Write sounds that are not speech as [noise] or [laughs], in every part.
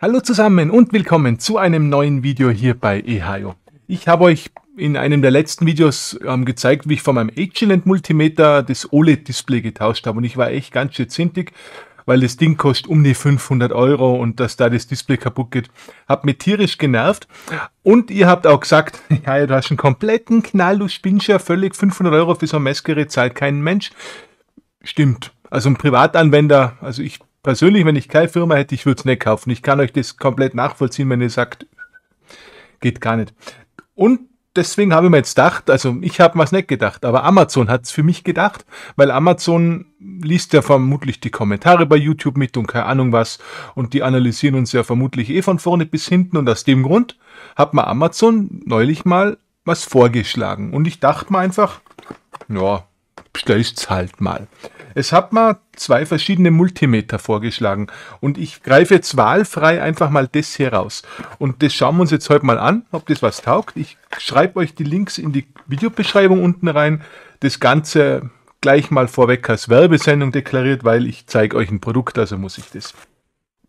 Hallo zusammen und willkommen zu einem neuen Video hier bei EHIO. Ich habe euch in einem der letzten Videos ähm, gezeigt, wie ich von meinem Agilent Multimeter das OLED-Display getauscht habe und ich war echt ganz schön zintig, weil das Ding kostet um die 500 Euro und dass da das Display kaputt geht, hat mich tierisch genervt. Und ihr habt auch gesagt, [laughs] ja, du hast einen kompletten Knall, du spinnst ja völlig 500 Euro für so ein Messgerät, zahlt kein Mensch. Stimmt. Also ein Privatanwender, also ich persönlich, wenn ich keine Firma hätte, ich würde es nicht kaufen. Ich kann euch das komplett nachvollziehen, wenn ihr sagt, geht gar nicht. Und deswegen habe ich mir jetzt gedacht, also ich habe mir es nicht gedacht, aber Amazon hat es für mich gedacht, weil Amazon liest ja vermutlich die Kommentare bei YouTube mit und keine Ahnung was und die analysieren uns ja vermutlich eh von vorne bis hinten und aus dem Grund hat mir Amazon neulich mal was vorgeschlagen und ich dachte mir einfach, ja, stelle es halt mal. Es hat mir zwei verschiedene Multimeter vorgeschlagen und ich greife jetzt wahlfrei einfach mal das hier raus. Und das schauen wir uns jetzt heute mal an, ob das was taugt. Ich schreibe euch die Links in die Videobeschreibung unten rein. Das Ganze gleich mal vorweg als Werbesendung deklariert, weil ich zeige euch ein Produkt, also muss ich das.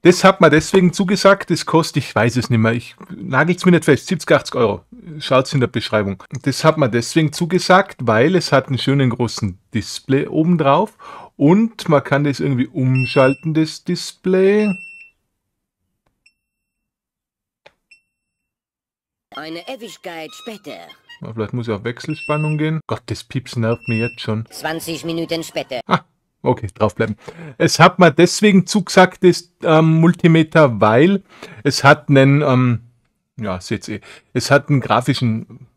Das hat man deswegen zugesagt, das kostet, ich weiß es nicht mehr, ich nagel es mir nicht fest, 70, 80 Euro. Schaut es in der Beschreibung. Das hat man deswegen zugesagt, weil es hat einen schönen großen Display obendrauf. und man kann das irgendwie umschalten, das Display. Eine Ewigkeit später. Vielleicht muss ich auf Wechselspannung gehen. Gott, das Pieps nervt mir jetzt schon. 20 Minuten später. Ah. Okay, draufbleiben. Es hat mir deswegen zugesagt, das ähm, Multimeter, weil es hat einen, ähm, ja, seht ihr, es hat einen grafischen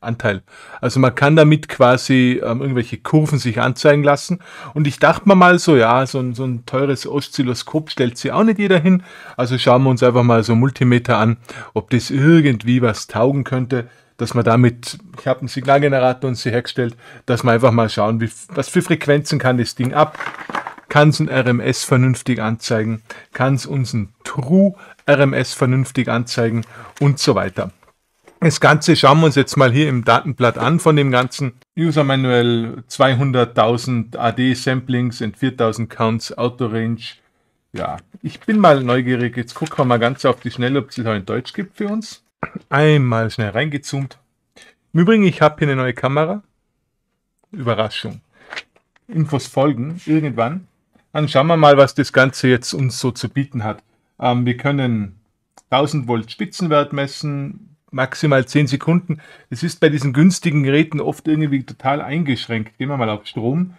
Anteil. Also man kann damit quasi ähm, irgendwelche Kurven sich anzeigen lassen. Und ich dachte mir mal so, ja, so ein, so ein teures Oszilloskop stellt sich auch nicht jeder hin. Also schauen wir uns einfach mal so Multimeter an, ob das irgendwie was taugen könnte dass man damit, ich habe einen Signalgenerator und sie hergestellt, dass man einfach mal schauen, wie, was für Frequenzen kann das Ding ab, kann es ein RMS vernünftig anzeigen, kann es uns ein True RMS vernünftig anzeigen und so weiter. Das Ganze schauen wir uns jetzt mal hier im Datenblatt an von dem ganzen User Manual 200.000 AD Samplings und 4000 Counts Auto Range. Ja, ich bin mal neugierig. Jetzt gucken wir mal ganz auf die Schnelle, ob es da in Deutsch gibt für uns. Einmal schnell reingezoomt. Im Übrigen, ich habe hier eine neue Kamera. Überraschung. Infos folgen irgendwann. Dann schauen wir mal, was das Ganze jetzt uns so zu bieten hat. Ähm, wir können 1000 Volt Spitzenwert messen, maximal 10 Sekunden. Es ist bei diesen günstigen Geräten oft irgendwie total eingeschränkt. Gehen wir mal auf Strom.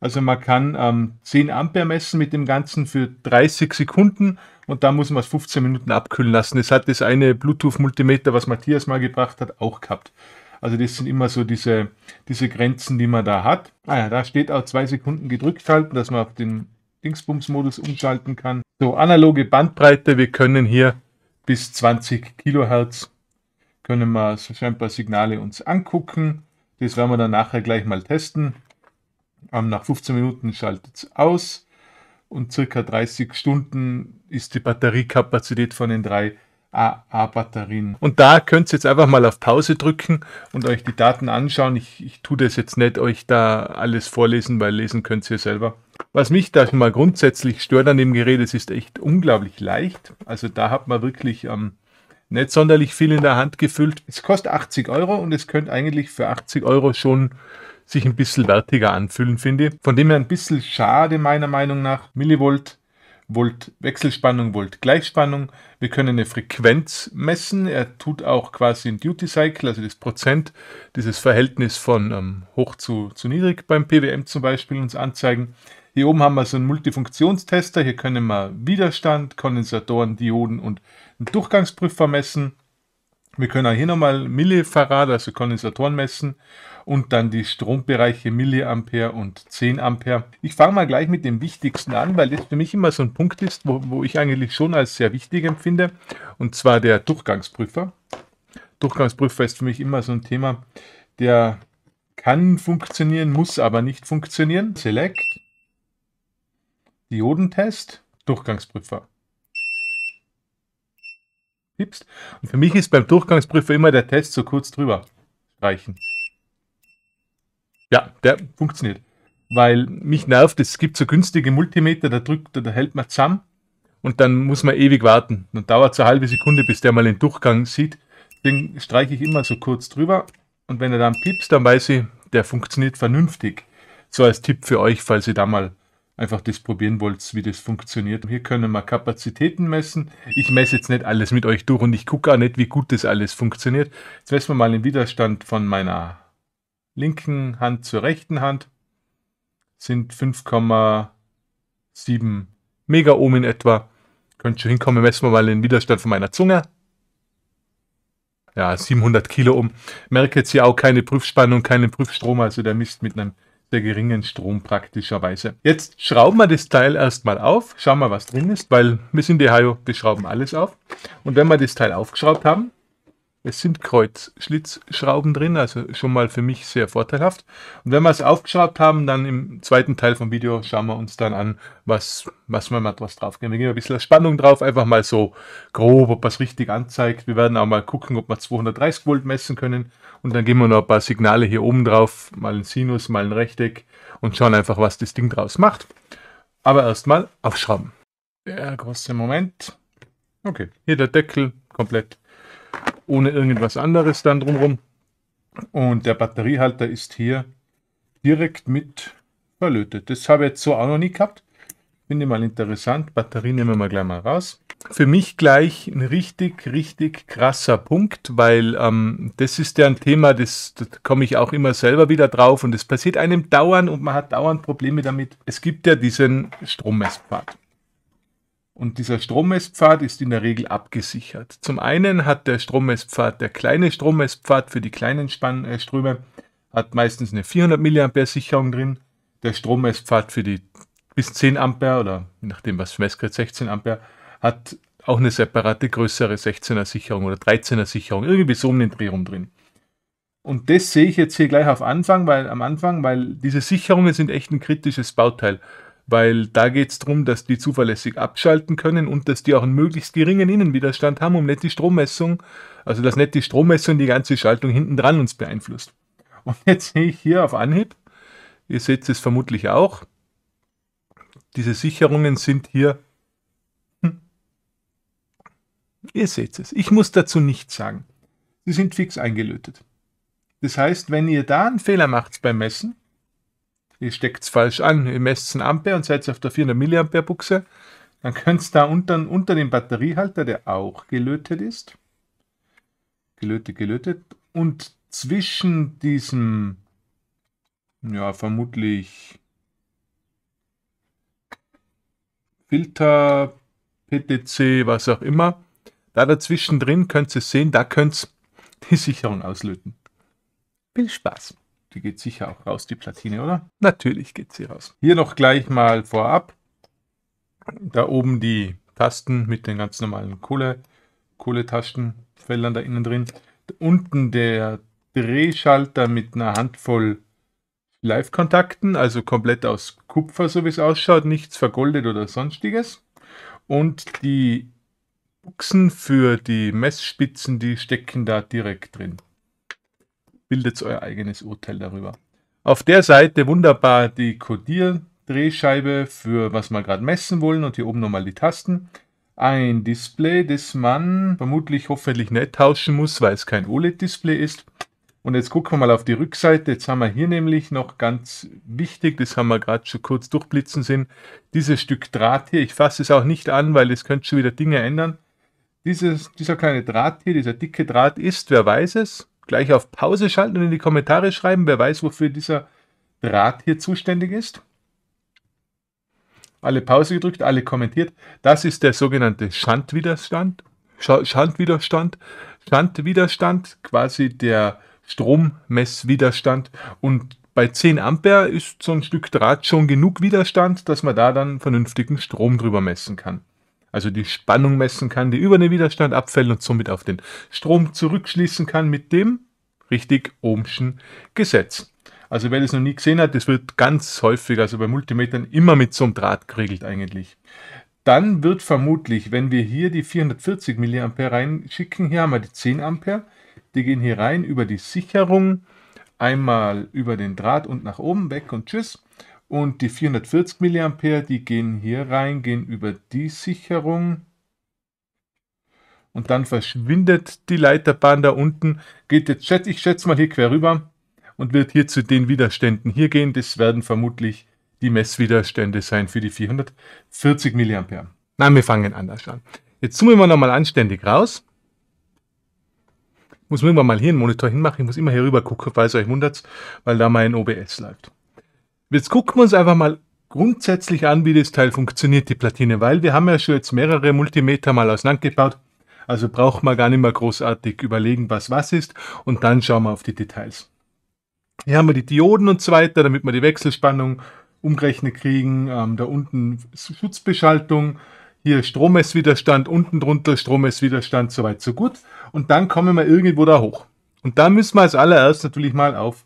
Also man kann ähm, 10 Ampere messen mit dem Ganzen für 30 Sekunden und da muss man es 15 Minuten abkühlen lassen. Es hat das eine Bluetooth-Multimeter, was Matthias mal gebracht hat, auch gehabt. Also das sind immer so diese, diese Grenzen, die man da hat. Ah ja, da steht auch zwei Sekunden gedrückt halten, dass man auf den Dingsbums-Modus umschalten kann. So, analoge Bandbreite, wir können hier bis 20 Kilohertz, können wir scheinbar Signale uns angucken. Das werden wir dann nachher gleich mal testen. Ähm, nach 15 Minuten schaltet es aus und circa 30 Stunden ist die Batteriekapazität von den drei AA-Batterien. Und da könnt ihr jetzt einfach mal auf Pause drücken und euch die Daten anschauen. Ich, ich tue das jetzt nicht euch da alles vorlesen, weil lesen könnt ihr selber. Was mich da schon mal grundsätzlich stört an dem Gerät, es ist echt unglaublich leicht. Also da hat man wirklich ähm, nicht sonderlich viel in der Hand gefüllt. Es kostet 80 Euro und es könnte eigentlich für 80 Euro schon sich ein bisschen wertiger anfühlen, finde ich. Von dem her ein bisschen schade meiner Meinung nach. Millivolt Volt Wechselspannung, Volt Gleichspannung. Wir können eine Frequenz messen. Er tut auch quasi ein Duty Cycle, also das Prozent, dieses Verhältnis von ähm, hoch zu, zu niedrig beim PWM zum Beispiel uns anzeigen. Hier oben haben wir so einen Multifunktionstester. Hier können wir Widerstand, Kondensatoren, Dioden und einen Durchgangsprüfer messen. Wir können auch hier nochmal Millifarad, also Kondensatoren messen und dann die Strombereiche Milliampere und 10 Ampere. Ich fange mal gleich mit dem Wichtigsten an, weil das für mich immer so ein Punkt ist, wo, wo ich eigentlich schon als sehr wichtig empfinde, und zwar der Durchgangsprüfer. Durchgangsprüfer ist für mich immer so ein Thema, der kann funktionieren, muss aber nicht funktionieren. Select, Diodentest, Durchgangsprüfer. Und für mich ist beim Durchgangsprüfer immer der Test so kurz drüber reichen. Ja, der funktioniert. Weil mich nervt, es gibt so günstige Multimeter, da drückt, da hält man zusammen und dann muss man ewig warten. Dann dauert es eine halbe Sekunde, bis der mal den Durchgang sieht. Den streiche ich immer so kurz drüber und wenn er dann piepst, dann weiß ich, der funktioniert vernünftig. So als Tipp für euch, falls ihr da mal einfach das probieren wollt, wie das funktioniert. Hier können wir Kapazitäten messen. Ich messe jetzt nicht alles mit euch durch und ich gucke auch nicht, wie gut das alles funktioniert. Jetzt messen wir mal den Widerstand von meiner linken Hand zur rechten Hand sind 5,7 Megaohm in etwa. Könnt schon hinkommen, messen wir mal den Widerstand von meiner Zunge. Ja, 700 Kiloohm. Merke jetzt hier auch keine Prüfspannung, keinen Prüfstrom, also der misst mit einem sehr geringen Strom praktischerweise. Jetzt schrauben wir das Teil erstmal auf, schauen wir, was drin ist, weil wir sind die Hajo, wir schrauben alles auf. Und wenn wir das Teil aufgeschraubt haben, es sind Kreuzschlitzschrauben drin, also schon mal für mich sehr vorteilhaft. Und wenn wir es aufgeschraubt haben, dann im zweiten Teil vom Video schauen wir uns dann an, was, was wir mal was drauf geben. Wir geben ein bisschen Spannung drauf, einfach mal so grob, ob es richtig anzeigt. Wir werden auch mal gucken, ob wir 230 Volt messen können. Und dann geben wir noch ein paar Signale hier oben drauf, mal ein Sinus, mal ein Rechteck und schauen einfach, was das Ding draus macht. Aber erstmal aufschrauben. Der große Moment. Okay, hier der Deckel komplett ohne irgendwas anderes dann drumherum. Und der Batteriehalter ist hier direkt mit verlötet. Das habe ich jetzt so auch noch nie gehabt. Finde mal interessant. Batterie nehmen wir gleich mal raus. Für mich gleich ein richtig, richtig krasser Punkt, weil ähm, das ist ja ein Thema, das, das komme ich auch immer selber wieder drauf und das passiert einem dauernd und man hat dauernd Probleme damit. Es gibt ja diesen Strommesspfad. Und dieser Strommesspfad ist in der Regel abgesichert. Zum einen hat der Strommesspfad, der kleine Strommesspfad für die kleinen Spann, äh, Ströme, hat meistens eine 400 mA Sicherung drin. Der Strommesspfad für die bis 10 Ampere oder je nachdem was Messgerät 16 Ampere hat auch eine separate größere 16er Sicherung oder 13er Sicherung, irgendwie so um den Dreh rum drin. Und das sehe ich jetzt hier gleich auf Anfang, weil am Anfang, weil diese Sicherungen sind echt ein kritisches Bauteil weil da geht es darum, dass die zuverlässig abschalten können und dass die auch einen möglichst geringen Innenwiderstand haben, um nicht die Strommessung, also dass nicht die Strommessung die ganze Schaltung hinten dran uns beeinflusst. Und jetzt sehe ich hier auf Anhieb, ihr seht es vermutlich auch, diese Sicherungen sind hier, hm, ihr seht es, ich muss dazu nichts sagen. Sie sind fix eingelötet. Das heißt, wenn ihr da einen Fehler macht beim Messen, ihr steckt es falsch an, ihr messt es in Ampere und seid auf der 400 Milliampere Buchse, dann könnt ihr da unter, unter dem Batteriehalter, der auch gelötet ist, gelötet, gelötet, und zwischen diesem, ja, vermutlich Filter, PTC, was auch immer, da dazwischen drin könnt ihr sehen, da könnt ihr die Sicherung auslöten. Viel Spaß! Die geht sicher auch raus, die Platine, oder? Natürlich geht sie raus. Hier noch gleich mal vorab. Da oben die Tasten mit den ganz normalen Kohle, Kohletastenfeldern da innen drin. Unten der Drehschalter mit einer Handvoll Live-Kontakten, also komplett aus Kupfer, so wie es ausschaut, nichts vergoldet oder sonstiges. Und die Buchsen für die Messspitzen, die stecken da direkt drin bildet euer eigenes Urteil darüber. Auf der Seite wunderbar die Codierdrehscheibe für was wir gerade messen wollen und hier oben nochmal die Tasten. Ein Display, das man vermutlich hoffentlich nicht tauschen muss, weil es kein OLED-Display ist. Und jetzt gucken wir mal auf die Rückseite. Jetzt haben wir hier nämlich noch ganz wichtig, das haben wir gerade schon kurz durchblitzen sehen, dieses Stück Draht hier. Ich fasse es auch nicht an, weil es könnte schon wieder Dinge ändern. Dieses, dieser kleine Draht hier, dieser dicke Draht ist, wer weiß es, gleich auf Pause schalten und in die Kommentare schreiben, wer weiß, wofür dieser Draht hier zuständig ist. Alle Pause gedrückt, alle kommentiert. Das ist der sogenannte Schandwiderstand. Schandwiderstand. Schandwiderstand, quasi der Strommesswiderstand. Und bei 10 Ampere ist so ein Stück Draht schon genug Widerstand, dass man da dann vernünftigen Strom drüber messen kann also die Spannung messen kann, die über den Widerstand abfällt und somit auf den Strom zurückschließen kann mit dem richtig Ohmschen Gesetz. Also wer das noch nie gesehen hat, das wird ganz häufig, also bei Multimetern, immer mit so einem Draht geregelt eigentlich. Dann wird vermutlich, wenn wir hier die 440 mA reinschicken, hier haben wir die 10 Ampere, die gehen hier rein über die Sicherung, einmal über den Draht und nach oben, weg und tschüss. Und die 440 mA, die gehen hier rein, gehen über die Sicherung. Und dann verschwindet die Leiterbahn da unten, geht jetzt, ich schätze mal, hier quer rüber und wird hier zu den Widerständen hier gehen. Das werden vermutlich die Messwiderstände sein für die 440 mA. Nein, wir fangen anders an. Jetzt zoomen wir nochmal anständig raus. Muss man immer mal hier einen Monitor hinmachen. Ich muss immer hier rüber gucken, falls euch wundert, weil da mein OBS läuft. Jetzt gucken wir uns einfach mal grundsätzlich an, wie das Teil funktioniert, die Platine, weil wir haben ja schon jetzt mehrere Multimeter mal auseinandergebaut. Also braucht man gar nicht mehr großartig überlegen, was was ist und dann schauen wir auf die Details. Hier haben wir die Dioden und so weiter, damit wir die Wechselspannung umgerechnet kriegen. Ähm, da unten Schutzbeschaltung, hier Strommesswiderstand, unten drunter Strommesswiderstand, so weit, so gut. Und dann kommen wir irgendwo da hoch. Und da müssen wir als allererstes natürlich mal auf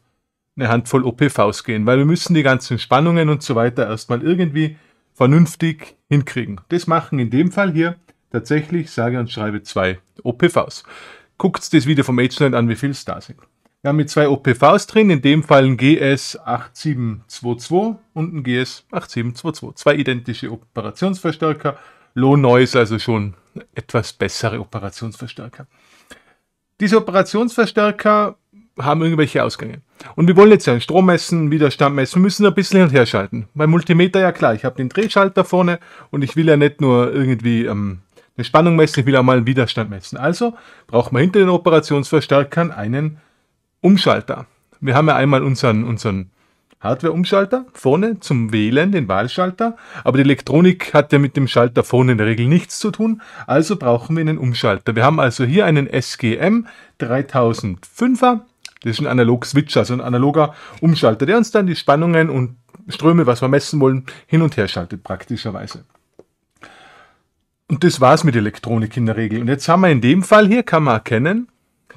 eine Handvoll OPVs gehen, weil wir müssen die ganzen Spannungen und so weiter erstmal irgendwie vernünftig hinkriegen. Das machen in dem Fall hier tatsächlich, sage und schreibe, zwei OPVs. Guckt das Video vom Agent an, wie viel es da sind. Wir haben mit zwei OPVs drin, in dem Fall ein GS8722 und ein GS8722. Zwei identische Operationsverstärker, Low Noise, also schon etwas bessere Operationsverstärker. Diese Operationsverstärker haben irgendwelche Ausgänge. Und wir wollen jetzt ja Strom messen, Widerstand messen, wir müssen ein bisschen hin und her schalten. Beim Multimeter ja klar, ich habe den Drehschalter vorne und ich will ja nicht nur irgendwie ähm, eine Spannung messen, ich will auch mal einen Widerstand messen. Also braucht man hinter den Operationsverstärkern einen Umschalter. Wir haben ja einmal unseren, unseren Hardware-Umschalter vorne zum Wählen, den Wahlschalter, aber die Elektronik hat ja mit dem Schalter vorne in der Regel nichts zu tun, also brauchen wir einen Umschalter. Wir haben also hier einen SGM 3005er das ist ein analog Switcher, also ein analoger Umschalter, der uns dann die Spannungen und Ströme, was wir messen wollen, hin und her schaltet praktischerweise. Und das war's mit Elektronik in der Regel. Und jetzt haben wir in dem Fall hier, kann man erkennen,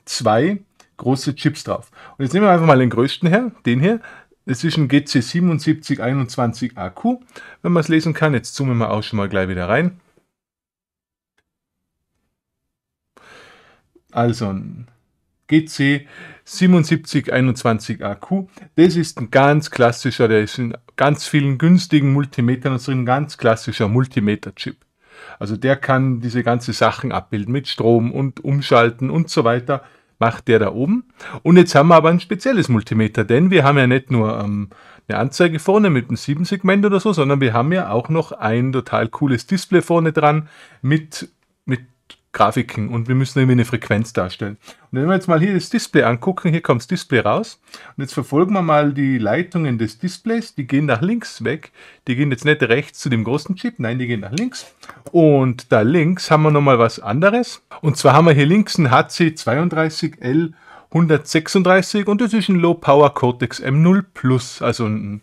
zwei große Chips drauf. Und jetzt nehmen wir einfach mal den größten her, den hier. Das ist ein GC7721 Akku, wenn man es lesen kann. Jetzt zoomen wir auch schon mal gleich wieder rein. Also ein GC 7721 AQ. Das ist ein ganz klassischer, der ist in ganz vielen günstigen Multimetern drin, ein ganz klassischer Multimeter-Chip. Also der kann diese ganzen Sachen abbilden mit Strom und Umschalten und so weiter, macht der da oben. Und jetzt haben wir aber ein spezielles Multimeter, denn wir haben ja nicht nur ähm, eine Anzeige vorne mit einem 7-Segment oder so, sondern wir haben ja auch noch ein total cooles Display vorne dran mit Grafiken und wir müssen irgendwie eine Frequenz darstellen. Und wenn wir jetzt mal hier das Display angucken, hier kommt das Display raus und jetzt verfolgen wir mal die Leitungen des Displays, die gehen nach links weg, die gehen jetzt nicht rechts zu dem großen Chip, nein, die gehen nach links und da links haben wir nochmal was anderes und zwar haben wir hier links ein HC32L 136 und das ist ein Low Power Cortex M0 Plus, also ein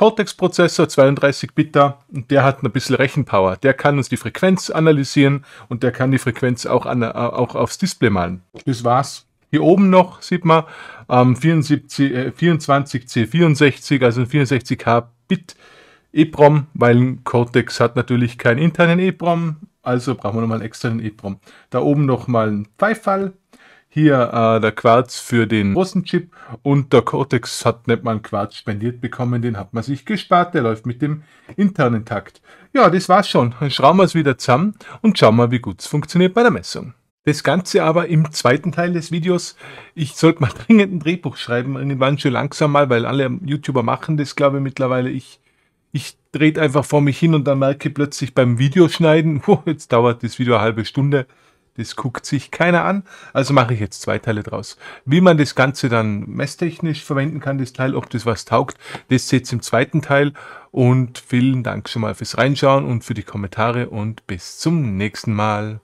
Cortex-Prozessor, 32-Bit da, und der hat ein bisschen Rechenpower. Der kann uns die Frequenz analysieren und der kann die Frequenz auch, an, äh, auch aufs Display malen. Das war's. Hier oben noch sieht man ähm, 24C64, äh, also ein 64K Bit EEPROM, weil ein Cortex hat natürlich keinen internen EEPROM, also brauchen wir nochmal einen externen EEPROM. Da oben nochmal ein Pfeifall, hier äh, der Quarz für den großen Chip und der Cortex hat nicht mal einen Quarz spendiert bekommen, den hat man sich gespart, der läuft mit dem internen Takt. Ja, das war's schon. Dann schrauben wir es wieder zusammen und schauen mal, wie gut es funktioniert bei der Messung. Das Ganze aber im zweiten Teil des Videos. Ich sollte mal [laughs] dringend ein Drehbuch schreiben, irgendwann schon langsam mal, weil alle YouTuber machen das, glaube ich, mittlerweile. Ich, ich drehe einfach vor mich hin und dann merke plötzlich beim Videoschneiden, oh, [laughs] jetzt dauert das Video eine halbe Stunde. Das guckt sich keiner an. Also mache ich jetzt zwei Teile draus. Wie man das Ganze dann messtechnisch verwenden kann, das Teil, ob das was taugt, das seht ihr im zweiten Teil. Und vielen Dank schon mal fürs Reinschauen und für die Kommentare und bis zum nächsten Mal.